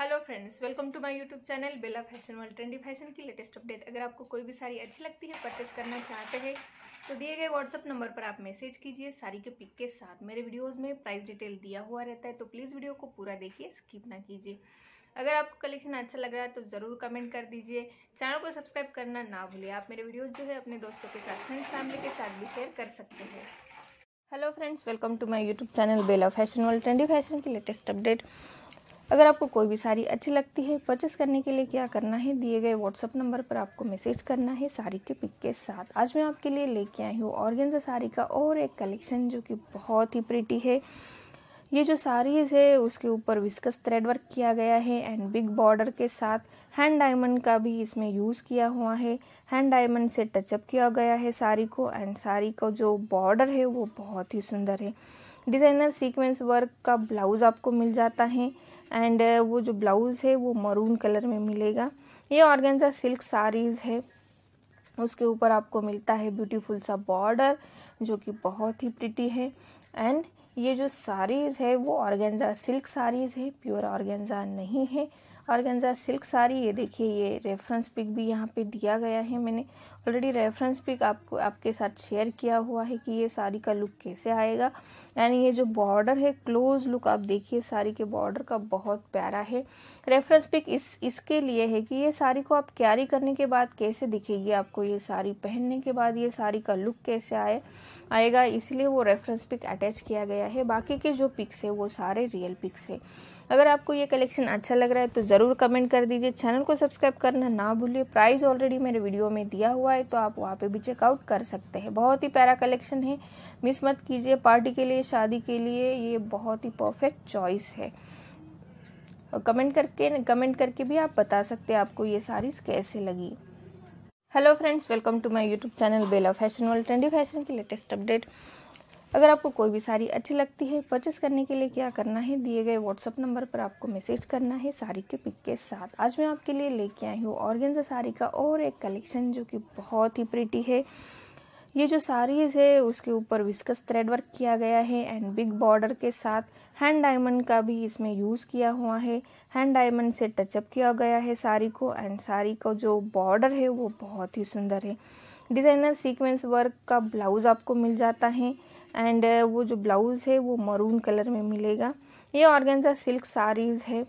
hello friends welcome to my YouTube channel Bela fashion world trendy fashion की latest update अगर आपको कोई भी साड़ी अच्छी लगती है परचेस करना चाहते हैं तो दिए गए व्हाट्सअप नंबर पर आप मैसेज कीजिए साड़ी के पिक के साथ मेरे वीडियोस में प्राइस डिटेल दिया हुआ रहता है तो प्लीज़ वीडियो को पूरा देखिए स्किप ना कीजिए अगर आपको कलेक्शन अच्छा लग रहा है तो ज़रूर कमेंट कर दीजिए चैनल को सब्सक्राइब करना ना भूलिए आप मेरे वीडियोज़ जो है अपने दोस्तों के साथ फ्रेंड्स फैमिली के साथ भी शेयर कर सकते हैं hello friends welcome to my YouTube channel Bela fashion world trendy fashion की लेटेस्ट अपडेट अगर आपको कोई भी साड़ी अच्छी लगती है परचेस करने के लिए क्या करना है दिए गए व्हाट्सअप नंबर पर आपको मैसेज करना है साड़ी के पिक के साथ आज मैं आपके लिए लेके आई हूँ ऑर्गेन्जा साड़ी का और एक कलेक्शन जो कि बहुत ही प्रिटी है ये जो साड़ीज़ है उसके ऊपर विस्कस थ्रेड वर्क किया गया है एंड बिग बॉर्डर के साथ हैंड डायमंड का भी इसमें यूज़ किया हुआ है हैंड डायमंड से टचअप किया गया है साड़ी को एंड साड़ी का जो बॉर्डर है वो बहुत ही सुंदर है डिज़ाइनर सीक्वेंस वर्क का ब्लाउज़ आपको मिल जाता है एंड uh, वो जो ब्लाउज़ है वो मरून कलर में मिलेगा ये ऑर्गेंजा सिल्क साड़ीज़ है उसके ऊपर आपको मिलता है ब्यूटीफुल सा बॉर्डर जो कि बहुत ही प्रिटी है एंड ये जो साड़ीज़ है वो ऑर्गेन्जा सिल्क साड़ीज़ है प्योर ऑर्गेन्जा नहीं है ऑर्गेंजा सिल्क साड़ी ये देखिए ये रेफरेंस पिक भी यहाँ पे दिया गया है मैंने ऑलरेडी रेफरेंस पिक आपको आपके साथ शेयर किया हुआ है कि ये साड़ी का लुक कैसे आएगा यानी ये जो बॉर्डर है क्लोज लुक आप देखिए साड़ी के बॉर्डर का बहुत प्यारा है रेफरेंस पिक इस इसके लिए है कि ये साड़ी को आप कैरी करने के बाद कैसे दिखेगी आपको ये साड़ी पहनने के बाद ये साड़ी का लुक कैसे आए आएगा इसलिए वो रेफरेंस पिक अटैच किया गया है बाकी के जो पिक्स है वो सारे रियल पिक्स है अगर आपको ये कलेक्शन अच्छा लग रहा है तो ज़रूर कमेंट कर दीजिए चैनल को सब्सक्राइब करना ना भूलिए प्राइस ऑलरेडी मेरे वीडियो में दिया हुआ है तो आप वहाँ पे भी चेकआउट कर सकते हैं बहुत ही प्यारा कलेक्शन है मिस मत कीजिए पार्टी के लिए शादी के लिए ये बहुत ही परफेक्ट चॉइस है और कमेंट करके कमेंट करके भी आप बता सकते हैं आपको ये सारी कैसे लगी hello friends welcome to my YouTube channel Bela fashion world trendy fashion की लेटेस्ट अपडेट अगर आपको कोई भी साड़ी अच्छी लगती है परचेस करने के लिए क्या करना है दिए गए व्हाट्सअप नंबर पर आपको मैसेज करना है साड़ी के पिक के साथ आज मैं आपके लिए लेके आई हूँ ऑर्गेन्जा साड़ी का और एक कलेक्शन जो कि बहुत ही प्रिटी है ये जो साड़ीज़ है उसके ऊपर विस्कस थ्रेड वर्क किया गया है एंड बिग बॉर्डर के साथ हैंड डायमंड का भी इसमें यूज़ किया हुआ है हैंड डायमंड से टचअप किया गया है साड़ी को एंड साड़ी का जो बॉर्डर है वो बहुत ही सुंदर है डिज़ाइनर सीक्वेंस वर्क का ब्लाउज़ आपको मिल जाता है एंड uh, वो जो ब्लाउज़ है वो मरून कलर में मिलेगा ये ऑर्गेंजा सिल्क साड़ीज़ है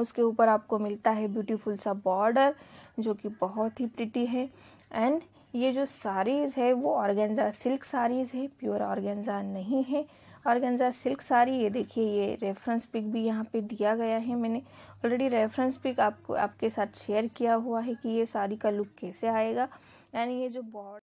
उसके ऊपर आपको मिलता है ब्यूटीफुल सा बॉर्डर जो कि बहुत ही प्रिटी है एंड ये जो साड़ीज़ है वो ऑर्गेन्जा सिल्क साड़ीज़ है प्योर ऑर्गेन्जा नहीं है ऑर्गेंजा सिल्क साड़ी ये देखिए ये रेफरेंस पिक भी यहाँ पे दिया गया है मैंने ऑलरेडी रेफरेंस पिक आपको आपके साथ शेयर किया हुआ है कि ये साड़ी का लुक कैसे आएगा एंड ये जो बॉर्डर